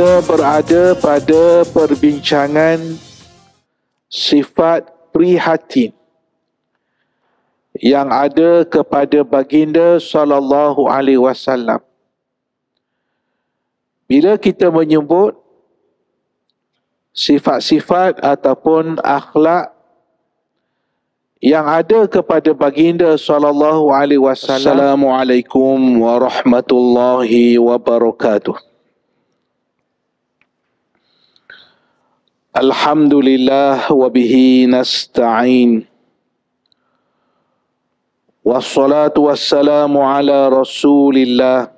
kita berada pada perbincangan sifat prihatin yang ada kepada baginda sallallahu alaihi wasallam. Bila kita menyebut sifat-sifat ataupun akhlak yang ada kepada baginda sallallahu alaihi wasallam. Assalamualaikum warahmatullahi wabarakatuh. الحمد لله وبه نستعين والصلاة والسلام على رسول الله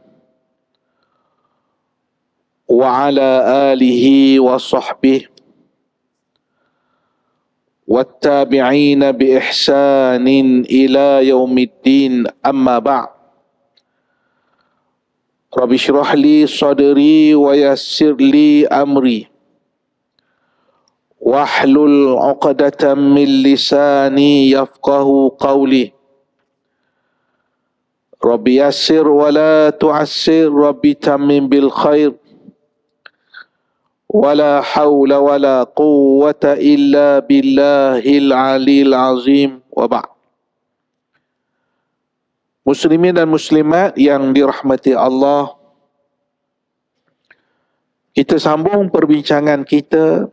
وعلى آله وصحبه والتابعين بإحسان إلى يوم الدين أما بعد رب اشرح لي صدري ويسر لي أمري واحلل عقدة من لساني يفقه قولي رب يسر ولا تعسر رب تمن بالخير ولا حول ولا قوة إلا بالله العلي العظيم وبعد Muslimin dan muslimat yang dirahmati Allah Kita sambung perbincangan kita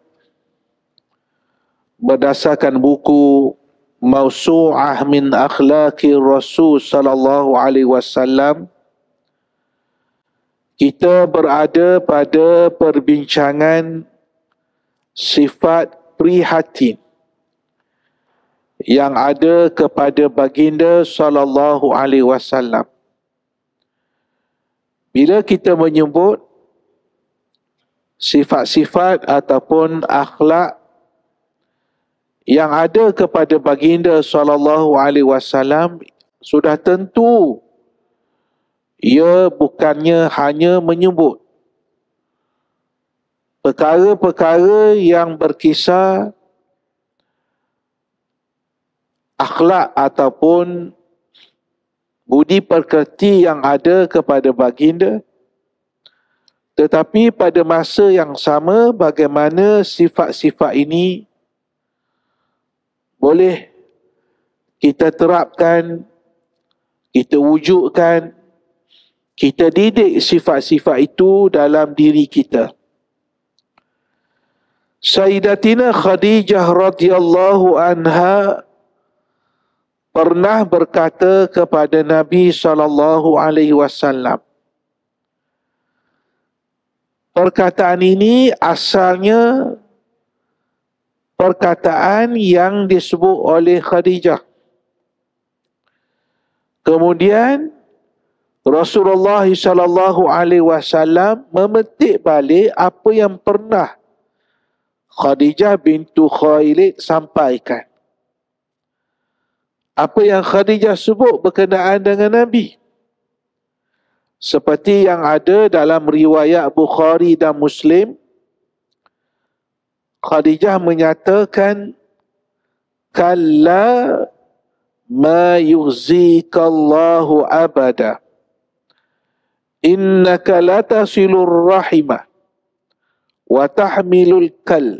berdasarkan buku Mausu'ah min akhlaki Rasul sallallahu alaihi wasallam kita berada pada perbincangan sifat prihatin yang ada kepada baginda sallallahu alaihi wasallam bila kita menyebut sifat-sifat ataupun akhlak yang ada kepada baginda sallallahu alaihi wasallam sudah tentu ia bukannya hanya menyebut perkara-perkara yang berkisar akhlak ataupun budi perkerti yang ada kepada baginda tetapi pada masa yang sama bagaimana sifat-sifat ini boleh kita terapkan, kita wujudkan, kita didik sifat-sifat itu dalam diri kita. Sayyidatina Khadijah radhiyallahu anha pernah berkata kepada Nabi sallallahu alaihi wasallam. Perkataan ini asalnya perkataan yang disebut oleh Khadijah. Kemudian Rasulullah sallallahu alaihi wasallam memetik balik apa yang pernah Khadijah bintu Khailid sampaikan. Apa yang Khadijah sebut berkenaan dengan Nabi? Seperti yang ada dalam riwayat Bukhari dan Muslim, Khadijah menyatakan kalla ma yuzika Allahu abada innaka latasilur rahima wa tahmilul kal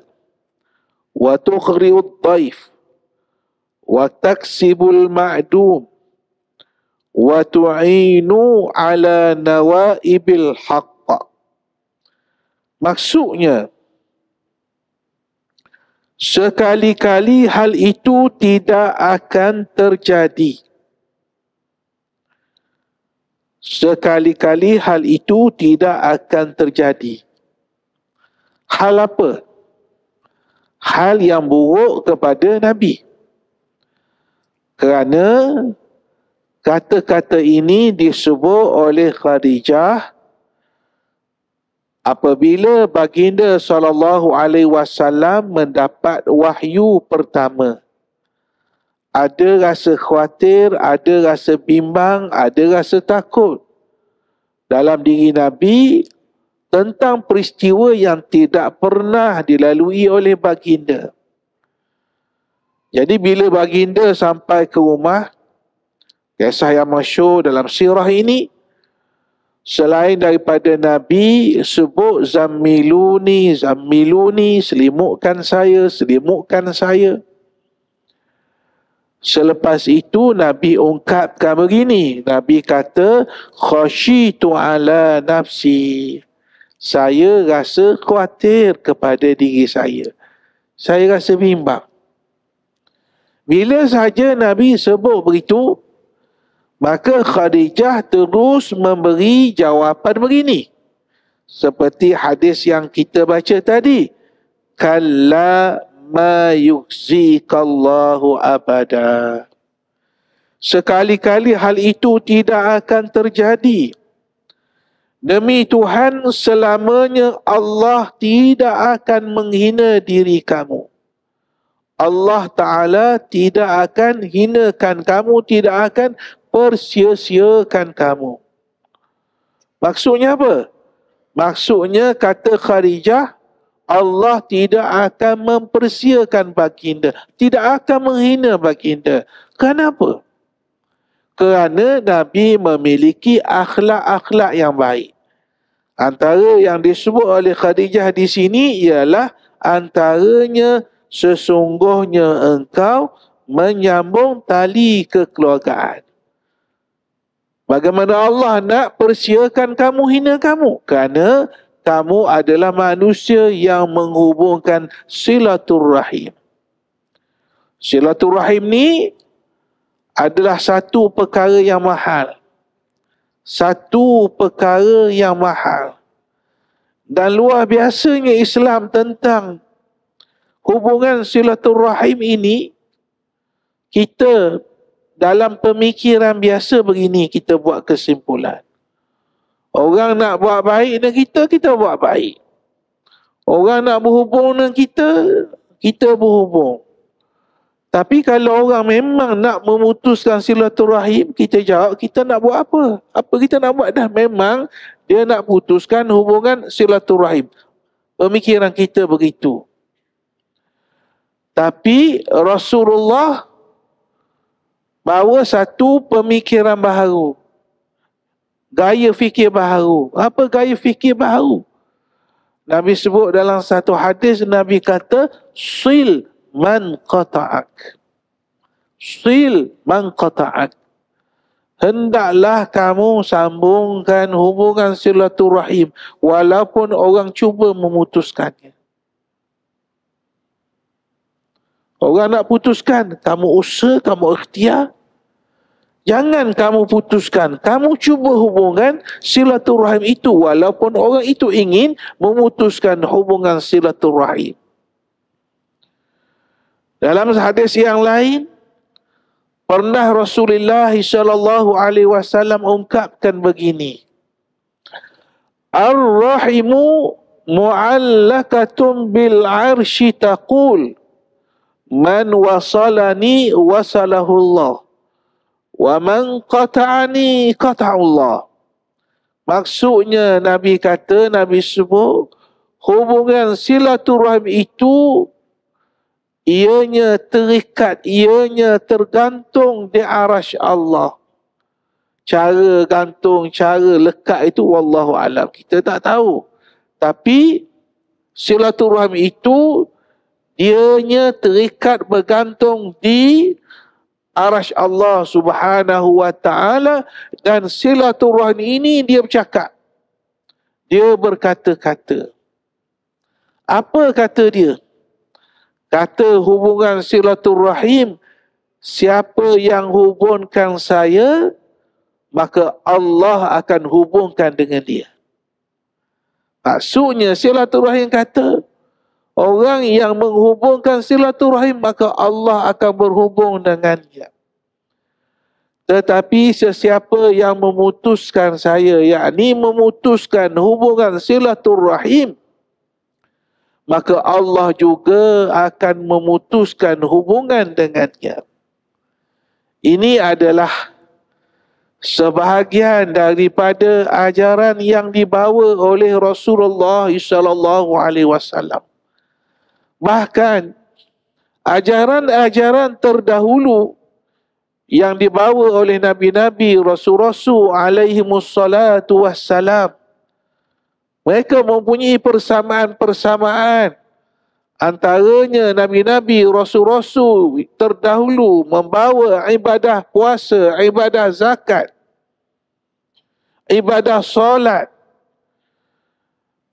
wa tukhriud taif, wa taksibul ma'dum wa tu'inu ala nawaibil haqq maksudnya sekali-kali hal itu tidak akan terjadi sekali-kali hal itu tidak akan terjadi hal apa hal yang buruk kepada nabi kerana kata-kata ini disebut oleh khadijah apabila baginda sallallahu alaihi wasallam mendapat wahyu pertama ada rasa khawatir ada rasa bimbang ada rasa takut dalam diri nabi tentang peristiwa yang tidak pernah dilalui oleh baginda jadi bila baginda sampai ke rumah kisah yang masyhur dalam sirah ini selain daripada Nabi sebut zamiluni, zamiluni, selimutkan saya, selimutkan saya. Selepas itu Nabi ungkapkan begini. Nabi kata khashitu ala nafsi. Saya rasa khawatir kepada diri saya. Saya rasa bimbang. Bila saja Nabi sebut begitu, Maka Khadijah terus memberi jawapan begini. Seperti hadis yang kita baca tadi. Kalla ma yukzikallahu abada. Sekali-kali hal itu tidak akan terjadi. Demi Tuhan selamanya Allah tidak akan menghina diri kamu. Allah Ta'ala tidak akan hinakan kamu, tidak akan mempersia-siakan kamu. Maksudnya apa? Maksudnya kata Kharijah, Allah tidak akan mempersiakan baginda. Tidak akan menghina baginda. Kenapa? Kerana Nabi memiliki akhlak-akhlak yang baik. Antara yang disebut oleh Khadijah di sini ialah antaranya sesungguhnya engkau menyambung tali kekeluargaan. Bagaimana Allah nak persiakan kamu, hina kamu? Kerana kamu adalah manusia yang menghubungkan silaturrahim. Silaturrahim ni adalah satu perkara yang mahal. Satu perkara yang mahal. Dan luar biasanya Islam tentang hubungan silaturrahim ini, kita dalam pemikiran biasa begini kita buat kesimpulan. Orang nak buat baik dengan kita, kita buat baik. Orang nak berhubung dengan kita, kita berhubung. Tapi kalau orang memang nak memutuskan silaturahim, kita jawab kita nak buat apa? Apa kita nak buat dah? Memang dia nak putuskan hubungan silaturahim. Pemikiran kita begitu. Tapi Rasulullah bawa satu pemikiran baharu. Gaya fikir baharu. Apa gaya fikir baharu? Nabi sebut dalam satu hadis, Nabi kata, Sil man qata'ak. Sil man qata'ak. Hendaklah kamu sambungkan hubungan silaturahim walaupun orang cuba memutuskannya. Orang nak putuskan, kamu usaha, kamu ikhtiar, Jangan kamu putuskan. Kamu cuba hubungan silaturahim itu walaupun orang itu ingin memutuskan hubungan silaturahim. Dalam hadis yang lain, pernah Rasulullah sallallahu alaihi wasallam ungkapkan begini. Ar-rahimu mu'allakatun bil 'arsy taqul man wasalani wasalahu Allah. Wa man qata'ani qata'ullah. Maksudnya Nabi kata, Nabi sebut, hubungan silaturahim itu ianya terikat, ianya tergantung di arash Allah. Cara gantung, cara lekat itu wallahu alam. Kita tak tahu. Tapi silaturahim itu ianya terikat bergantung di arash Allah subhanahu wa ta'ala dan silaturahmi ini dia bercakap. Dia berkata-kata. Apa kata dia? Kata hubungan silaturahim, siapa yang hubungkan saya, maka Allah akan hubungkan dengan dia. Maksudnya silaturahim kata, Orang yang menghubungkan silaturahim maka Allah akan berhubung dengannya. Tetapi sesiapa yang memutuskan saya, yakni memutuskan hubungan silaturahim, maka Allah juga akan memutuskan hubungan dengannya. Ini adalah sebahagian daripada ajaran yang dibawa oleh Rasulullah sallallahu alaihi wasallam. Bahkan ajaran-ajaran terdahulu yang dibawa oleh nabi-nabi rasul-rasul alaihi musallatu wassalam mereka mempunyai persamaan-persamaan antaranya nabi-nabi rasul-rasul terdahulu membawa ibadah puasa, ibadah zakat, ibadah solat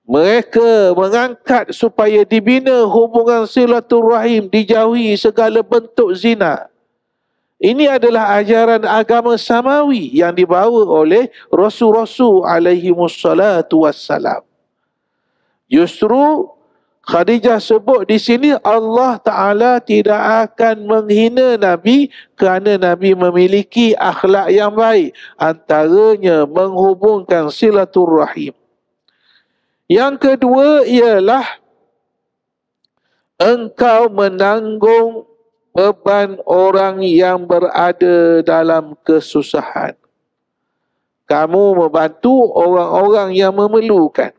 mereka mengangkat supaya dibina hubungan silaturahim, dijauhi segala bentuk zina. Ini adalah ajaran agama samawi yang dibawa oleh Rasul-Rasul alaihi musallatu wassalam. Justru Khadijah sebut di sini Allah Ta'ala tidak akan menghina Nabi kerana Nabi memiliki akhlak yang baik. Antaranya menghubungkan silaturrahim. Yang kedua ialah engkau menanggung beban orang yang berada dalam kesusahan. Kamu membantu orang-orang yang memerlukan.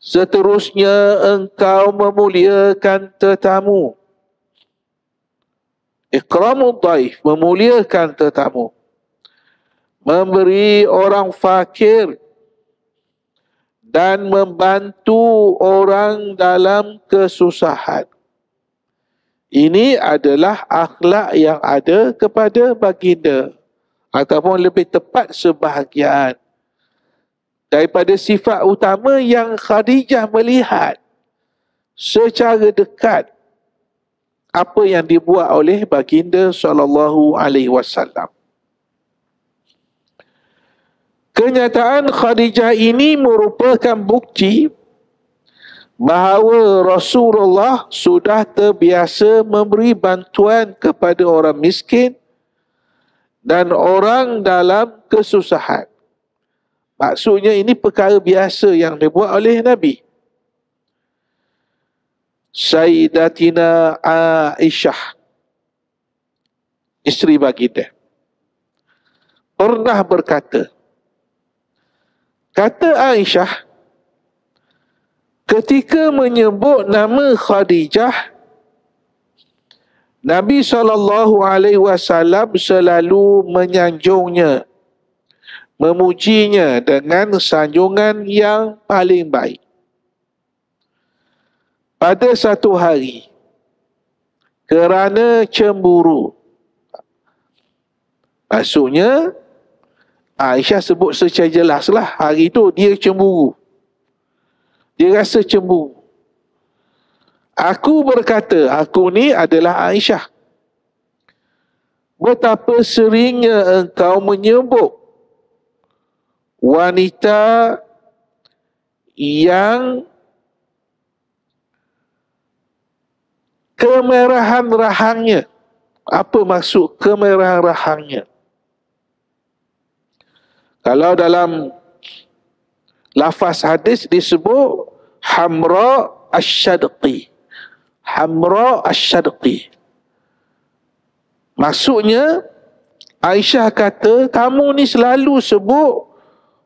Seterusnya engkau memuliakan tetamu. Ikramul Taif memuliakan tetamu. Memberi orang fakir dan membantu orang dalam kesusahan. Ini adalah akhlak yang ada kepada baginda. Ataupun lebih tepat sebahagian. Daripada sifat utama yang Khadijah melihat secara dekat apa yang dibuat oleh baginda sallallahu alaihi wasallam kenyataan Khadijah ini merupakan bukti bahawa Rasulullah sudah terbiasa memberi bantuan kepada orang miskin dan orang dalam kesusahan. Maksudnya ini perkara biasa yang dibuat oleh Nabi. Sayyidatina Aisyah. Isteri baginda. Pernah berkata, Kata Aisyah, ketika menyebut nama Khadijah, Nabi saw selalu menyanjungnya, memujinya dengan sanjungan yang paling baik. Pada satu hari, kerana cemburu, maksudnya Aisyah sebut secara jelas lah. Hari tu dia cemburu. Dia rasa cemburu. Aku berkata, aku ni adalah Aisyah. Betapa seringnya engkau menyebut wanita yang kemerahan rahangnya. Apa maksud kemerahan rahangnya? Kalau dalam lafaz hadis disebut hamra asyadqi. Hamra asyadqi. Maksudnya Aisyah kata kamu ni selalu sebut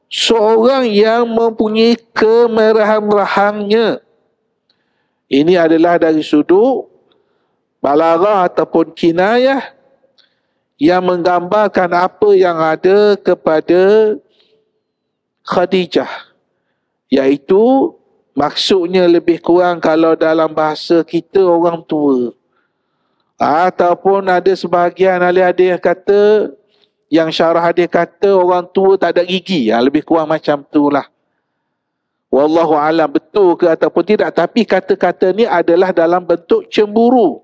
seorang yang mempunyai kemerahan rahangnya. Ini adalah dari sudut balaghah ataupun kinayah yang menggambarkan apa yang ada kepada Khadijah iaitu maksudnya lebih kurang kalau dalam bahasa kita orang tua ataupun ada sebahagian ahli hadis yang kata yang syarah hadis kata orang tua tak ada gigi ya lebih kurang macam itulah wallahu alam betul ke ataupun tidak tapi kata-kata ni adalah dalam bentuk cemburu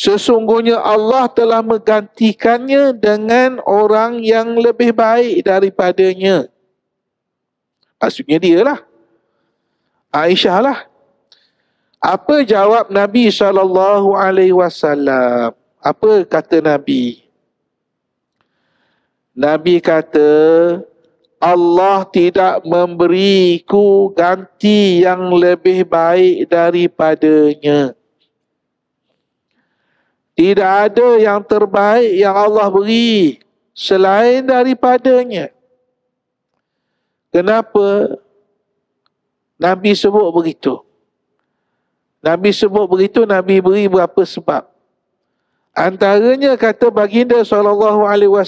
Sesungguhnya Allah telah menggantikannya dengan orang yang lebih baik daripadanya. Maksudnya dia lah. Aisyah lah. Apa jawab Nabi saw Apa kata Nabi? Nabi kata, Allah tidak memberiku ganti yang lebih baik daripadanya. Tidak ada yang terbaik yang Allah beri selain daripadanya. Kenapa Nabi sebut begitu? Nabi sebut begitu, Nabi beri berapa sebab? Antaranya kata baginda saw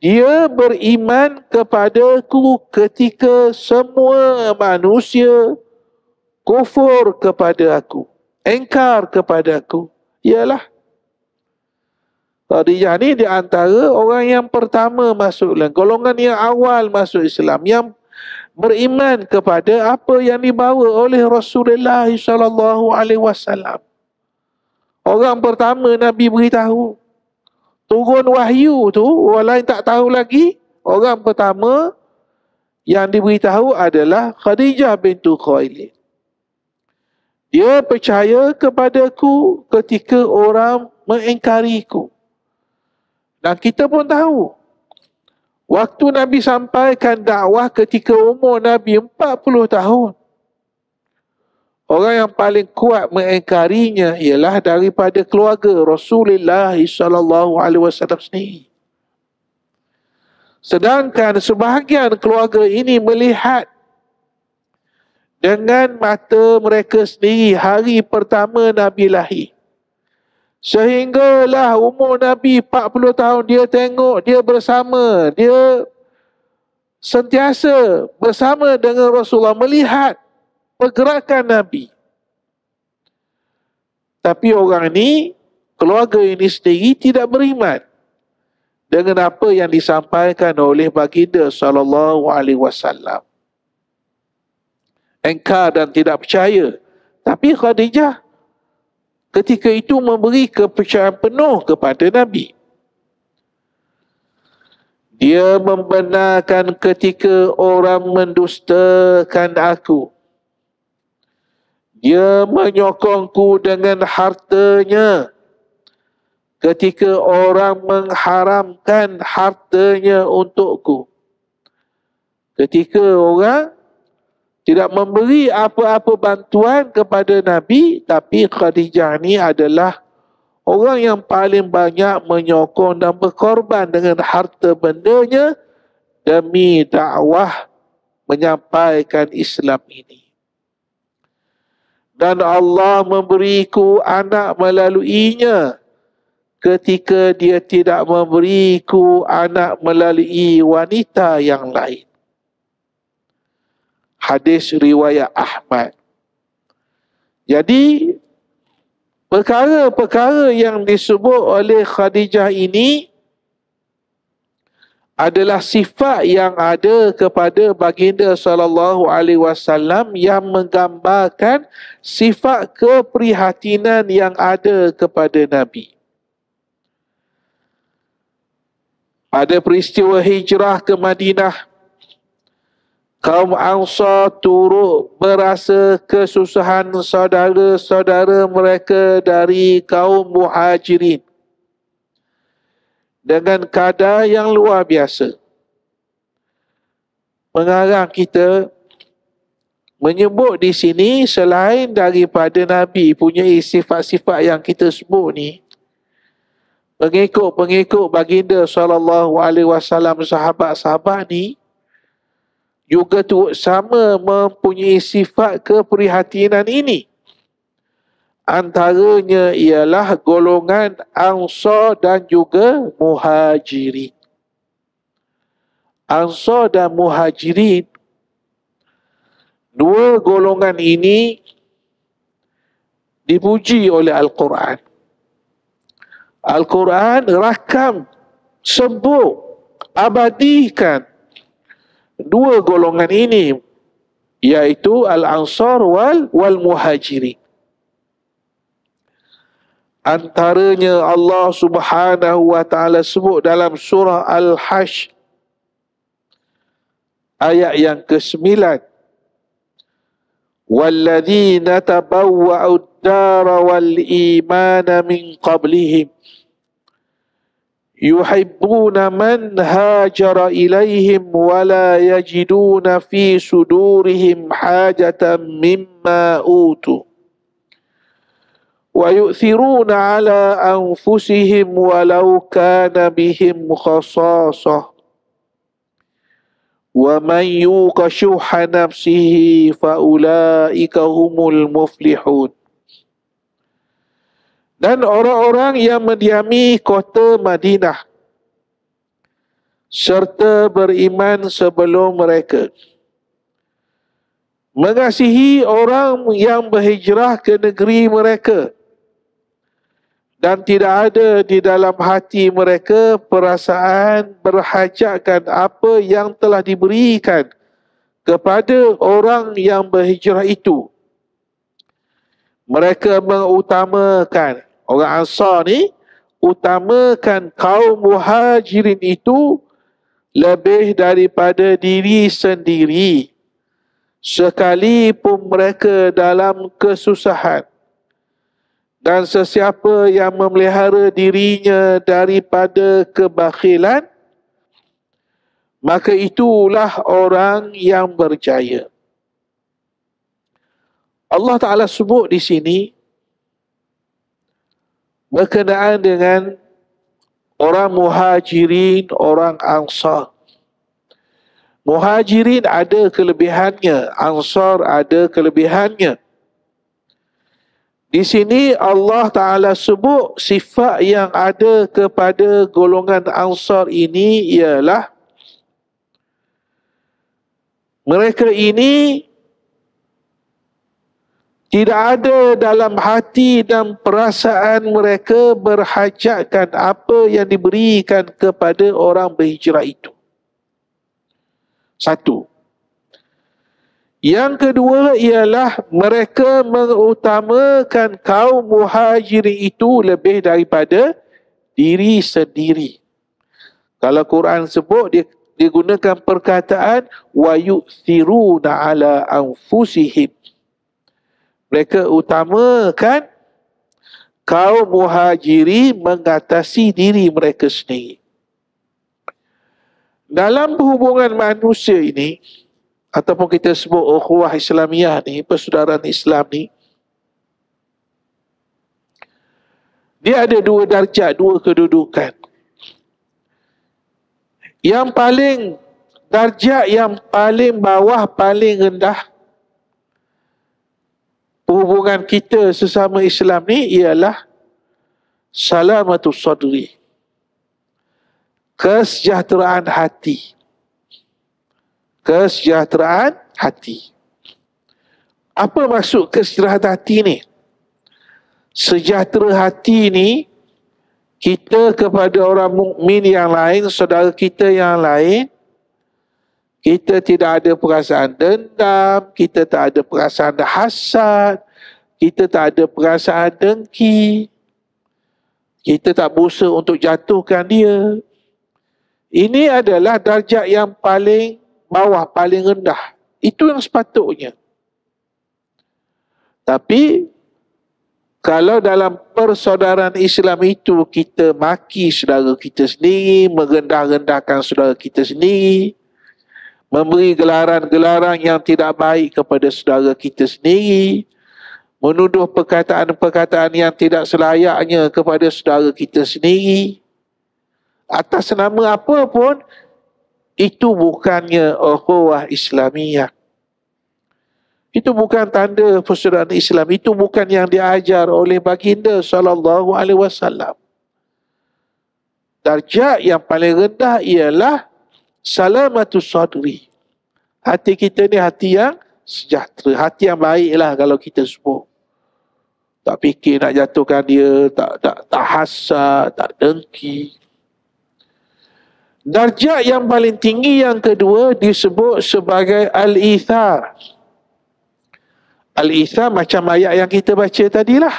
dia beriman kepadaku ketika semua manusia kufur kepada aku, engkar kepada aku ialah Khadijah ni di antara orang yang pertama masuk Islam. Golongan yang awal masuk Islam. Yang beriman kepada apa yang dibawa oleh Rasulullah sallallahu alaihi wasallam. Orang pertama Nabi beritahu. Turun wahyu tu, orang lain tak tahu lagi. Orang pertama yang diberitahu adalah Khadijah bintu Khailid. Dia percaya kepadaku ketika orang mengingkariku. Dan kita pun tahu. Waktu Nabi sampaikan dakwah ketika umur Nabi 40 tahun. Orang yang paling kuat mengingkarinya ialah daripada keluarga Rasulullah sallallahu alaihi wasallam sendiri. Sedangkan sebahagian keluarga ini melihat dengan mata mereka sendiri hari pertama Nabi lahir. Sehinggalah umur Nabi 40 tahun dia tengok dia bersama, dia sentiasa bersama dengan Rasulullah melihat pergerakan Nabi. Tapi orang ini, keluarga ini sendiri tidak beriman dengan apa yang disampaikan oleh baginda sallallahu alaihi wasallam engkar dan tidak percaya. Tapi Khadijah ketika itu memberi kepercayaan penuh kepada Nabi. Dia membenarkan ketika orang mendustakan aku. Dia menyokongku dengan hartanya ketika orang mengharamkan hartanya untukku. Ketika orang tidak memberi apa-apa bantuan kepada Nabi tapi Khadijah ni adalah orang yang paling banyak menyokong dan berkorban dengan harta bendanya demi dakwah menyampaikan Islam ini. Dan Allah memberiku anak melaluinya ketika dia tidak memberiku anak melalui wanita yang lain hadis riwayat Ahmad. Jadi perkara-perkara yang disebut oleh Khadijah ini adalah sifat yang ada kepada baginda sallallahu alaihi wasallam yang menggambarkan sifat keprihatinan yang ada kepada nabi. Pada peristiwa hijrah ke Madinah Kaum Ansar turut berasa kesusahan saudara-saudara mereka dari kaum Muhajirin. Dengan kadar yang luar biasa. Mengarang kita menyebut di sini selain daripada Nabi punya sifat-sifat yang kita sebut ni pengikut-pengikut baginda sallallahu alaihi wasallam sahabat-sahabat ni juga sama mempunyai sifat keprihatinan ini. Antaranya ialah golongan Ansar dan juga Muhajirin. Ansar dan Muhajirin, dua golongan ini dipuji oleh Al-Quran. Al-Quran rakam, sebut, abadikan dua golongan ini yaitu al-ansar wal wal muhajiri antaranya Allah Subhanahu wa taala sebut dalam surah al-hash ayat yang ke-9 walladzina tabawwa'ud dara wal iman min qablihim يحبون من هاجر إليهم ولا يجدون في صدورهم حاجة مما أوتوا ويؤثرون على أنفسهم ولو كان بهم خصاصة ومن يوق شح نفسه فأولئك هم المفلحون dan orang-orang yang mendiami kota Madinah serta beriman sebelum mereka mengasihi orang yang berhijrah ke negeri mereka dan tidak ada di dalam hati mereka perasaan berhajatkan apa yang telah diberikan kepada orang yang berhijrah itu mereka mengutamakan Orang Ansar ni utamakan kaum muhajirin itu lebih daripada diri sendiri. Sekalipun mereka dalam kesusahan. Dan sesiapa yang memelihara dirinya daripada kebakhilan, maka itulah orang yang berjaya. Allah Ta'ala sebut di sini, berkenaan dengan orang muhajirin, orang ansar. Muhajirin ada kelebihannya, ansar ada kelebihannya. Di sini Allah Ta'ala sebut sifat yang ada kepada golongan ansar ini ialah mereka ini tidak ada dalam hati dan perasaan mereka berhajatkan apa yang diberikan kepada orang berhijrah itu. Satu. Yang kedua ialah mereka mengutamakan kaum muhajiri itu lebih daripada diri sendiri. Kalau Quran sebut dia digunakan perkataan wayu siru ala anfusihim mereka utamakan kaum muhajiri mengatasi diri mereka sendiri. Dalam hubungan manusia ini, ataupun kita sebut ukhwah Islamiyah ni, persaudaraan Islam ni, dia ada dua darjat, dua kedudukan. Yang paling, darjat yang paling bawah, paling rendah, hubungan kita sesama Islam ni ialah salamatu sadri kesejahteraan hati kesejahteraan hati apa maksud kesejahteraan hati ni sejahtera hati ni kita kepada orang mukmin yang lain saudara kita yang lain kita tidak ada perasaan dendam, kita tak ada perasaan hasad, kita tak ada perasaan dengki, kita tak berusaha untuk jatuhkan dia. Ini adalah darjat yang paling bawah, paling rendah. Itu yang sepatutnya. Tapi, kalau dalam persaudaraan Islam itu kita maki saudara kita sendiri, merendah-rendahkan saudara kita sendiri, memberi gelaran-gelaran yang tidak baik kepada saudara kita sendiri, menuduh perkataan-perkataan yang tidak selayaknya kepada saudara kita sendiri. Atas nama apa pun, itu bukannya ukhuwah Islamiah. Itu bukan tanda persaudaraan Islam. Itu bukan yang diajar oleh baginda sallallahu alaihi wasallam. Darjah yang paling rendah ialah salamatu sadri. Hati kita ni hati yang sejahtera. Hati yang baiklah kalau kita semua. Tak fikir nak jatuhkan dia, tak tak tak hasad, tak dengki. Darjah yang paling tinggi yang kedua disebut sebagai al-ithar. Al-ithar macam ayat yang kita baca tadilah.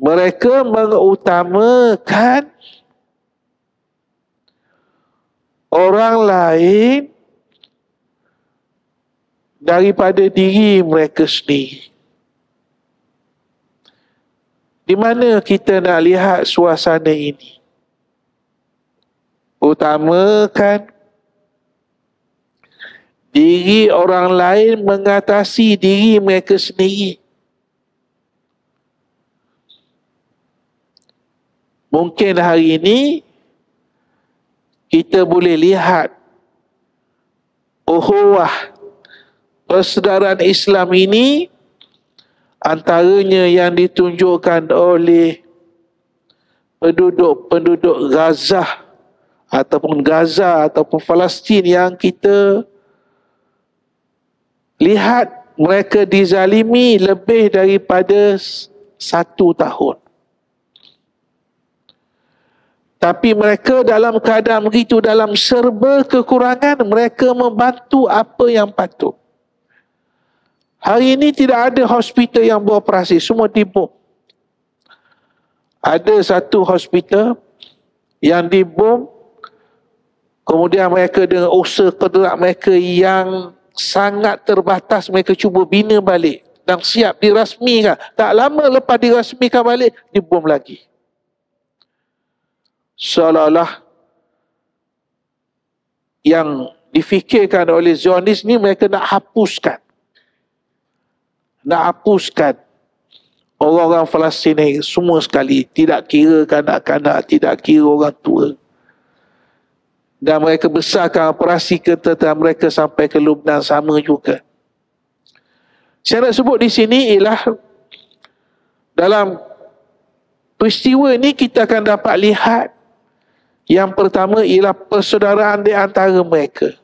Mereka mengutamakan orang lain daripada diri mereka sendiri. Di mana kita nak lihat suasana ini? Utamakan diri orang lain mengatasi diri mereka sendiri. Mungkin hari ini kita boleh lihat uhuwah persaudaraan Islam ini antaranya yang ditunjukkan oleh penduduk-penduduk Gaza ataupun Gaza ataupun Palestin yang kita lihat mereka dizalimi lebih daripada satu tahun. Tapi mereka dalam keadaan begitu, dalam serba kekurangan, mereka membantu apa yang patut. Hari ini tidak ada hospital yang beroperasi, semua dibom. Ada satu hospital yang dibom, kemudian mereka dengan usaha kedua mereka yang sangat terbatas, mereka cuba bina balik dan siap dirasmikan. Tak lama lepas dirasmikan balik, dibom lagi seolah-olah yang difikirkan oleh Zionis ni mereka nak hapuskan. Nak hapuskan orang-orang Palestin ni semua sekali. Tidak kira kanak-kanak, tidak kira orang tua. Dan mereka besarkan operasi ketetan mereka sampai ke Lubnan sama juga. Saya nak sebut di sini ialah dalam peristiwa ini kita akan dapat lihat yang pertama ialah persaudaraan di antara mereka.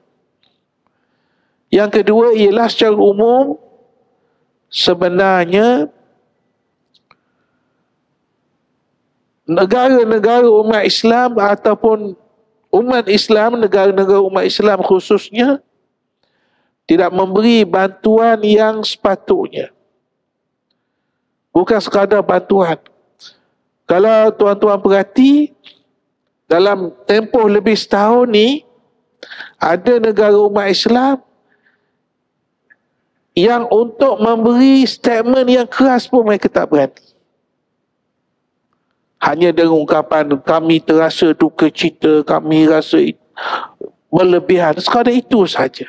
Yang kedua ialah secara umum sebenarnya negara-negara umat Islam ataupun umat Islam, negara-negara umat Islam khususnya tidak memberi bantuan yang sepatutnya. Bukan sekadar bantuan. Kalau tuan-tuan perhati, dalam tempoh lebih setahun ni ada negara umat Islam yang untuk memberi statement yang keras pun mereka tak berani. Hanya dengan ungkapan kami terasa duka cita, kami rasa berlebihan. Sekadar itu saja.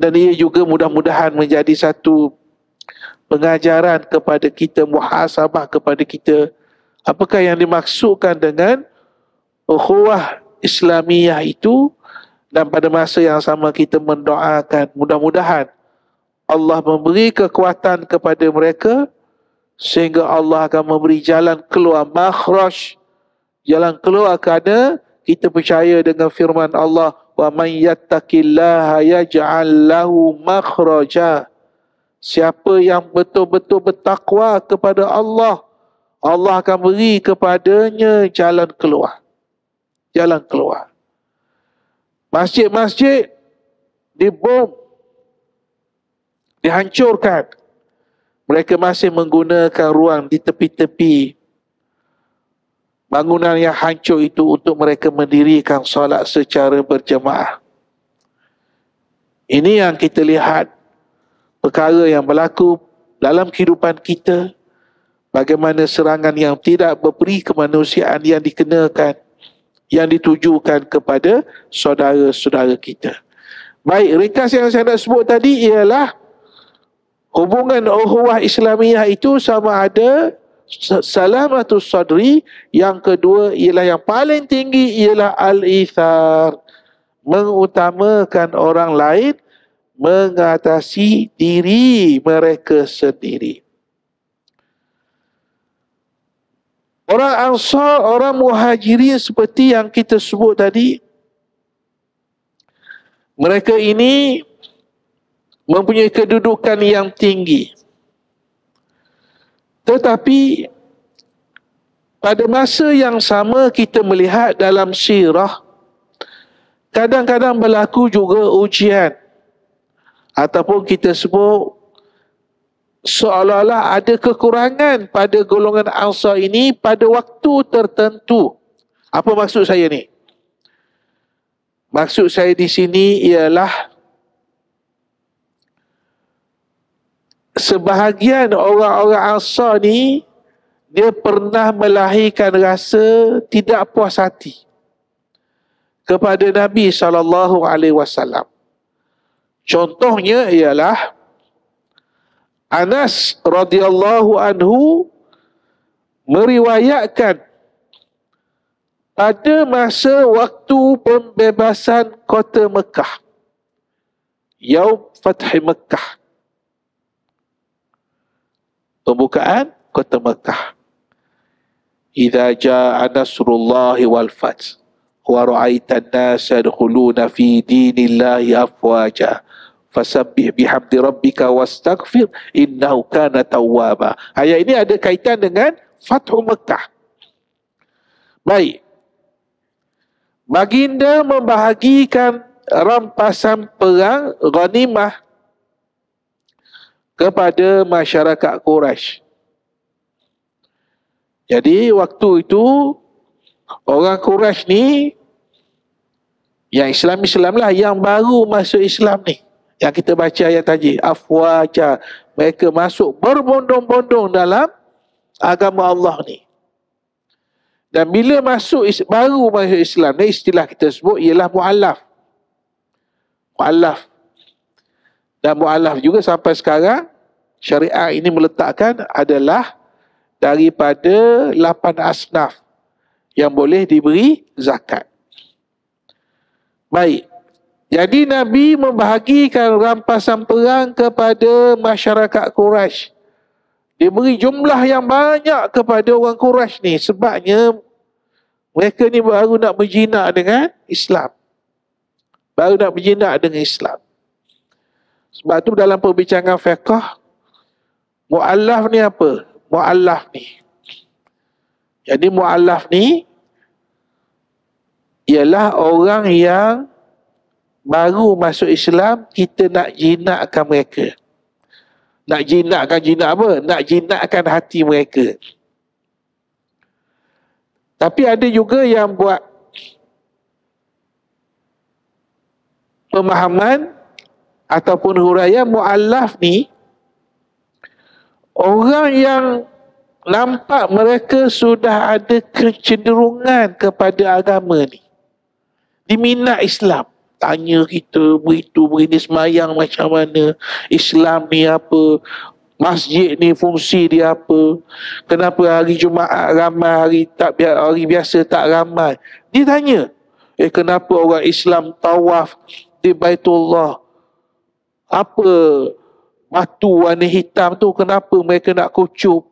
Dan ia juga mudah-mudahan menjadi satu pengajaran kepada kita, muhasabah kepada kita. Apakah yang dimaksudkan dengan ukhuwah Islamiyah itu dan pada masa yang sama kita mendoakan mudah-mudahan Allah memberi kekuatan kepada mereka sehingga Allah akan memberi jalan keluar makhraj jalan keluar kerana kita percaya dengan firman Allah wa man yattaqillaha yaj'al lahu makhraja siapa yang betul-betul bertakwa kepada Allah Allah akan beri kepadanya jalan keluar jalan keluar. Masjid-masjid dibom, dihancurkan. Mereka masih menggunakan ruang di tepi-tepi bangunan yang hancur itu untuk mereka mendirikan solat secara berjemaah. Ini yang kita lihat perkara yang berlaku dalam kehidupan kita bagaimana serangan yang tidak berperi kemanusiaan yang dikenakan yang ditujukan kepada saudara-saudara kita. Baik, ringkas yang saya nak sebut tadi ialah hubungan uhuwah Islamiah itu sama ada atau sadri yang kedua ialah yang paling tinggi ialah al-ithar mengutamakan orang lain mengatasi diri mereka sendiri. Orang ansar, orang muhajirin seperti yang kita sebut tadi. Mereka ini mempunyai kedudukan yang tinggi. Tetapi pada masa yang sama kita melihat dalam sirah kadang-kadang berlaku juga ujian ataupun kita sebut seolah-olah ada kekurangan pada golongan Ansar ini pada waktu tertentu. Apa maksud saya ni? Maksud saya di sini ialah sebahagian orang-orang Ansar ni dia pernah melahirkan rasa tidak puas hati kepada Nabi sallallahu alaihi wasallam. Contohnya ialah Anas radhiyallahu anhu meriwayatkan pada masa waktu pembebasan kota Mekah Yaum Fathi Mekah pembukaan kota Mekah Idza jaa nasrullahi wal fath wa ra'aita nasa yadkhuluna fi dinillahi afwaja fasabbih bihamdi rabbika wastaghfir innahu kana tawwaba. Ayat ini ada kaitan dengan Fathu Mekah. Baik. Baginda membahagikan rampasan perang ghanimah kepada masyarakat Quraisy. Jadi waktu itu orang Quraisy ni yang Islam-Islam lah yang baru masuk Islam ni yang kita baca ayat tadi afwaja mereka masuk berbondong-bondong dalam agama Allah ni dan bila masuk baru masuk Islam ni istilah kita sebut ialah mualaf mualaf dan mualaf juga sampai sekarang syariah ini meletakkan adalah daripada lapan asnaf yang boleh diberi zakat baik jadi Nabi membahagikan rampasan perang kepada masyarakat Quraisy. Dia beri jumlah yang banyak kepada orang Quraisy ni sebabnya mereka ni baru nak berjinak dengan Islam. Baru nak berjinak dengan Islam. Sebab tu dalam perbincangan fiqah muallaf ni apa? Muallaf ni. Jadi muallaf ni ialah orang yang baru masuk Islam, kita nak jinakkan mereka. Nak jinakkan jinak apa? Nak jinakkan hati mereka. Tapi ada juga yang buat pemahaman ataupun huraian mu'alaf ni orang yang nampak mereka sudah ada kecenderungan kepada agama ni. Diminat Islam tanya kita begitu begini semayang macam mana Islam ni apa masjid ni fungsi dia apa kenapa hari Jumaat ramai hari tak biar hari biasa tak ramai dia tanya eh kenapa orang Islam tawaf di Baitullah apa batu warna hitam tu kenapa mereka nak kucup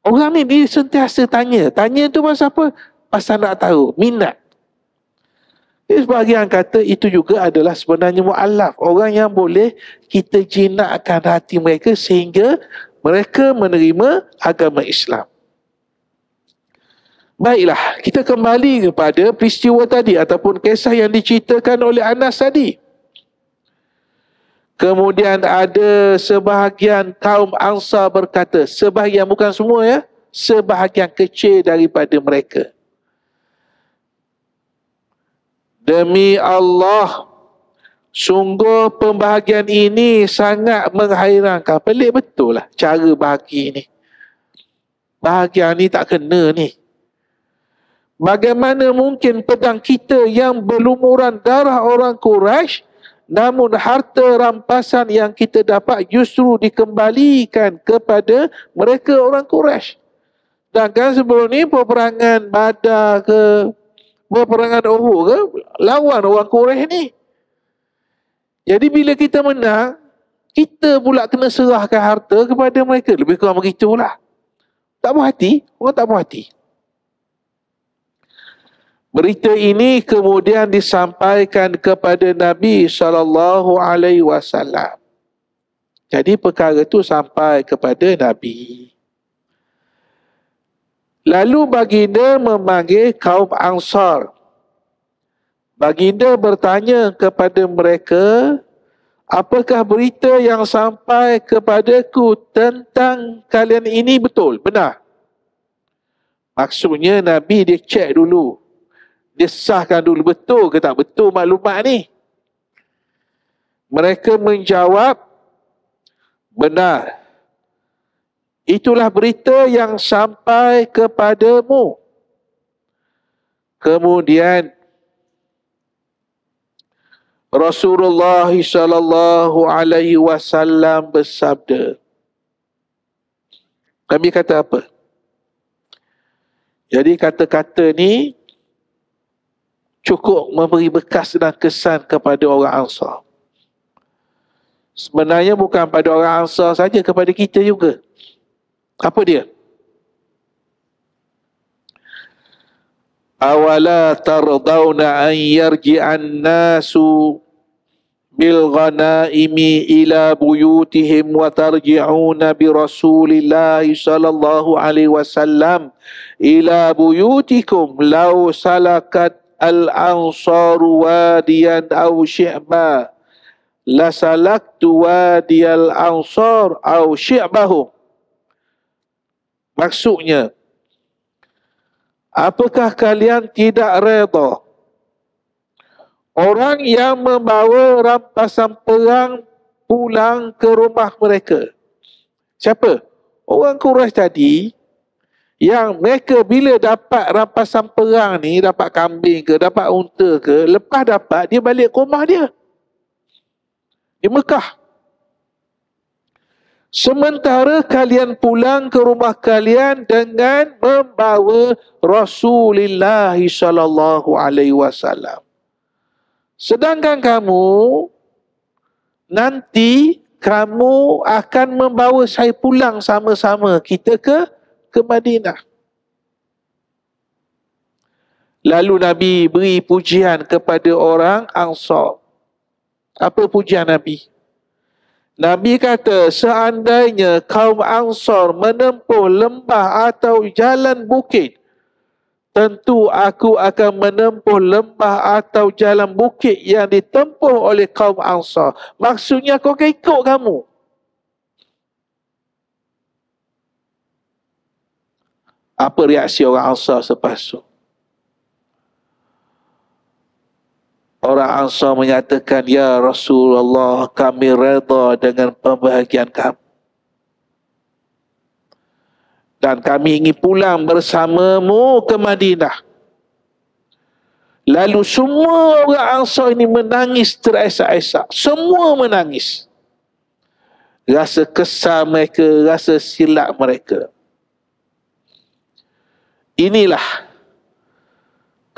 orang ni dia sentiasa tanya tanya tu pasal apa pasal nak tahu minat jadi sebahagian kata itu juga adalah sebenarnya mu'alaf. Orang yang boleh kita jinakkan hati mereka sehingga mereka menerima agama Islam. Baiklah, kita kembali kepada peristiwa tadi ataupun kisah yang diceritakan oleh Anas tadi. Kemudian ada sebahagian kaum Ansar berkata, sebahagian bukan semua ya, sebahagian kecil daripada mereka. Demi Allah, sungguh pembahagian ini sangat menghairankan. Pelik betul lah cara bahagi ini. Bahagia ni tak kena ni. Bagaimana mungkin pedang kita yang berlumuran darah orang Quraisy namun harta rampasan yang kita dapat justru dikembalikan kepada mereka orang Quraisy. Dan kan sebelum ni peperangan Badar ke, peperangan Uhud ke lawan orang Quraisy ni. Jadi bila kita menang, kita pula kena serahkan harta kepada mereka. Lebih kurang begitulah. Tak puas hati. Orang tak puas hati. Berita ini kemudian disampaikan kepada Nabi sallallahu alaihi wasallam. Jadi perkara itu sampai kepada Nabi. Lalu baginda memanggil kaum Ansar. Baginda bertanya kepada mereka, apakah berita yang sampai kepadaku tentang kalian ini betul? Benar. Maksudnya Nabi dia cek dulu. Dia sahkan dulu betul ke tak betul maklumat ni. Mereka menjawab, benar. Itulah berita yang sampai kepadamu. Kemudian Rasulullah sallallahu alaihi wasallam bersabda. Kami kata apa? Jadi kata-kata ni cukup memberi bekas dan kesan kepada orang Ansar. Sebenarnya bukan pada orang Ansar saja kepada kita juga. Apa dia? Awala tardawna an yarji'an nasu bil ghanaimi ila buyutihim wa tarji'una bi rasulillah sallallahu alaihi wasallam ila buyutikum law salakat al ansar wadiyan aw syi'ba la salaktu wadiyal ansar aw syi'bahum Maksudnya, apakah kalian tidak reda? Orang yang membawa rampasan perang pulang ke rumah mereka. Siapa? Orang Quraisy tadi yang mereka bila dapat rampasan perang ni, dapat kambing ke, dapat unta ke, lepas dapat dia balik ke rumah dia. Di Mekah. Sementara kalian pulang ke rumah kalian dengan membawa Rasulullah sallallahu alaihi wasallam. Sedangkan kamu nanti kamu akan membawa saya pulang sama-sama kita ke ke Madinah. Lalu Nabi beri pujian kepada orang Ansar. Apa pujian Nabi? Nabi kata seandainya kaum Ansar menempuh lembah atau jalan bukit tentu aku akan menempuh lembah atau jalan bukit yang ditempuh oleh kaum Ansar maksudnya aku akan ikut kamu apa reaksi orang Ansar selepas Orang Ansar menyatakan, Ya Rasulullah, kami reda dengan pembahagian kamu. Dan kami ingin pulang bersamamu ke Madinah. Lalu semua orang Ansar ini menangis teresak-esak. Semua menangis. Rasa kesal mereka, rasa silap mereka. Inilah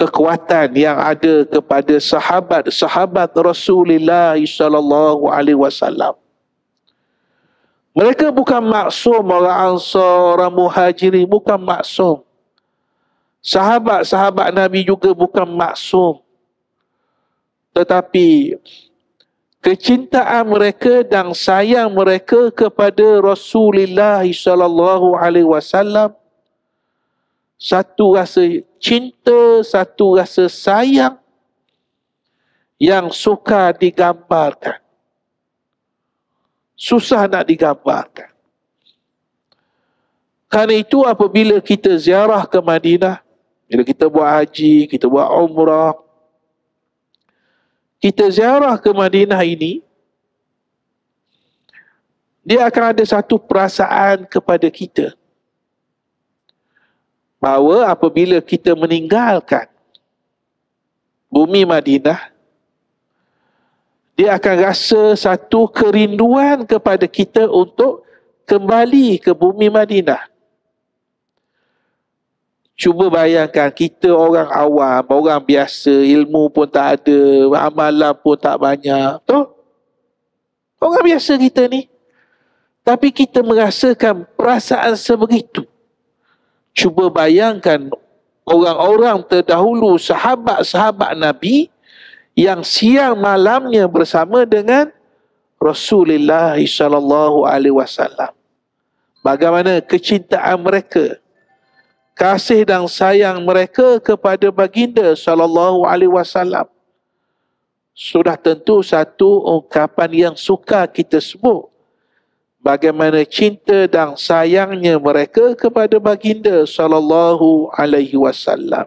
kekuatan yang ada kepada sahabat-sahabat Rasulullah sallallahu alaihi wasallam. Mereka bukan maksum orang Ansar, orang Muhajiri bukan maksum. Sahabat-sahabat Nabi juga bukan maksum. Tetapi kecintaan mereka dan sayang mereka kepada Rasulullah sallallahu alaihi wasallam satu rasa cinta, satu rasa sayang yang suka digambarkan. Susah nak digambarkan. Karena itu apabila kita ziarah ke Madinah, bila kita buat haji, kita buat umrah, kita ziarah ke Madinah ini, dia akan ada satu perasaan kepada kita bahawa apabila kita meninggalkan bumi Madinah, dia akan rasa satu kerinduan kepada kita untuk kembali ke bumi Madinah. Cuba bayangkan kita orang awam, orang biasa, ilmu pun tak ada, amalan pun tak banyak. Tu? Orang biasa kita ni. Tapi kita merasakan perasaan sebegitu cuba bayangkan orang-orang terdahulu sahabat-sahabat Nabi yang siang malamnya bersama dengan Rasulullah sallallahu alaihi wasallam. Bagaimana kecintaan mereka? Kasih dan sayang mereka kepada baginda sallallahu alaihi wasallam. Sudah tentu satu ungkapan yang suka kita sebut bagaimana cinta dan sayangnya mereka kepada baginda sallallahu alaihi wasallam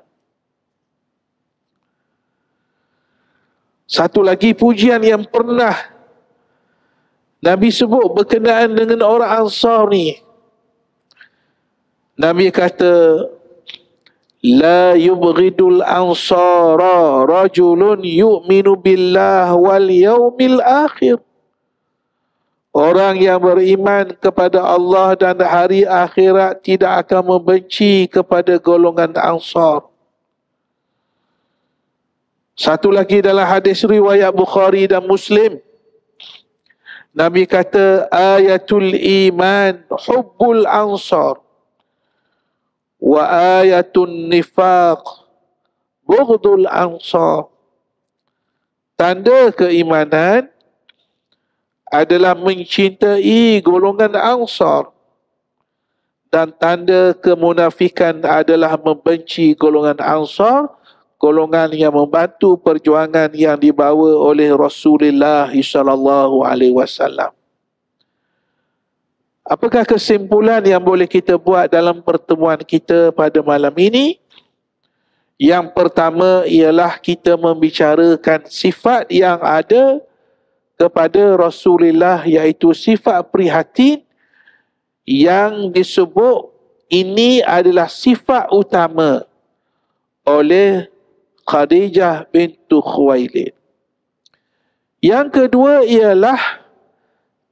satu lagi pujian yang pernah nabi sebut berkenaan dengan orang ansar ni nabi kata la yubghidul ansara rajulun yu'minu billah wal yaumil akhir Orang yang beriman kepada Allah dan hari akhirat tidak akan membenci kepada golongan Ansar. Satu lagi dalam hadis riwayat Bukhari dan Muslim. Nabi kata ayatul iman hubbul ansar wa ayatun nifaq bughdul ansar. Tanda keimanan adalah mencintai golongan Ansar dan tanda kemunafikan adalah membenci golongan Ansar golongan yang membantu perjuangan yang dibawa oleh Rasulullah sallallahu alaihi wasallam Apakah kesimpulan yang boleh kita buat dalam pertemuan kita pada malam ini? Yang pertama ialah kita membicarakan sifat yang ada kepada Rasulullah iaitu sifat prihatin yang disebut ini adalah sifat utama oleh Khadijah bintu Khuwailid. Yang kedua ialah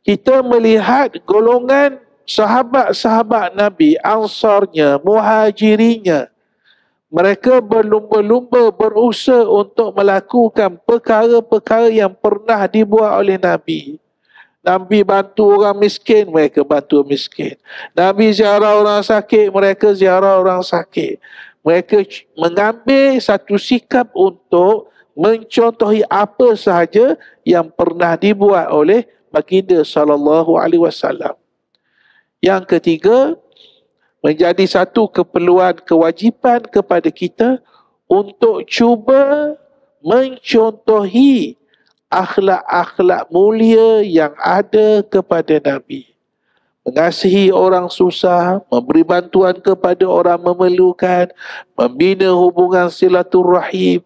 kita melihat golongan sahabat-sahabat Nabi, ansarnya, muhajirinya, mereka berlumba-lumba berusaha untuk melakukan perkara-perkara yang pernah dibuat oleh Nabi. Nabi bantu orang miskin, mereka bantu orang miskin. Nabi ziarah orang sakit, mereka ziarah orang sakit. Mereka mengambil satu sikap untuk mencontohi apa sahaja yang pernah dibuat oleh baginda sallallahu alaihi wasallam. Yang ketiga, menjadi satu keperluan kewajipan kepada kita untuk cuba mencontohi akhlak-akhlak mulia yang ada kepada Nabi. Mengasihi orang susah, memberi bantuan kepada orang memerlukan, membina hubungan silaturahim.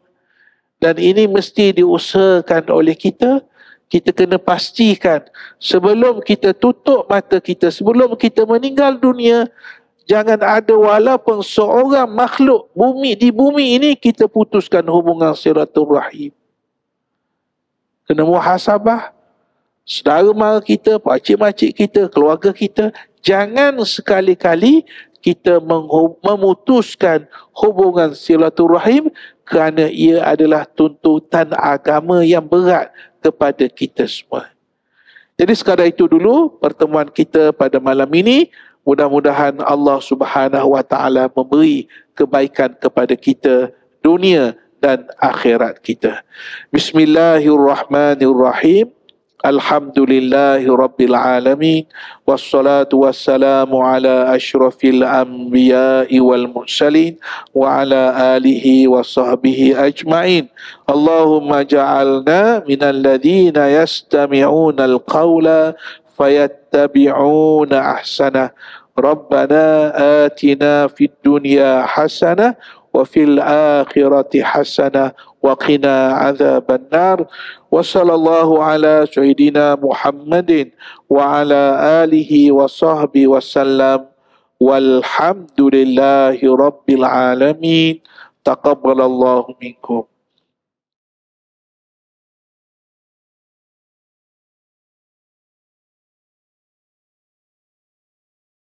Dan ini mesti diusahakan oleh kita. Kita kena pastikan sebelum kita tutup mata kita, sebelum kita meninggal dunia, jangan ada walaupun seorang makhluk bumi di bumi ini kita putuskan hubungan siratul rahim. Kena muhasabah saudara mara kita, pakcik-makcik kita, keluarga kita, jangan sekali-kali kita memutuskan hubungan silatul rahim kerana ia adalah tuntutan agama yang berat kepada kita semua. Jadi sekadar itu dulu pertemuan kita pada malam ini. Mudah-mudahan Allah Subhanahu wa taala memberi kebaikan kepada kita dunia dan akhirat kita. Bismillahirrahmanirrahim. Alhamdulillahirabbil alamin wassalatu wassalamu ala asyrafil anbiya'i wal mursalin wa ala alihi washabbihi ajmain. Allahumma ja'alna minalladhina yastami'una al-qawla فيتبعون احسنه ربنا اتنا في الدنيا حسنه وفي الاخره حسنه وقنا عذاب النار وصلى الله على سيدنا محمد وعلى اله وصحبه وسلم والحمد لله رب العالمين تقبل الله منكم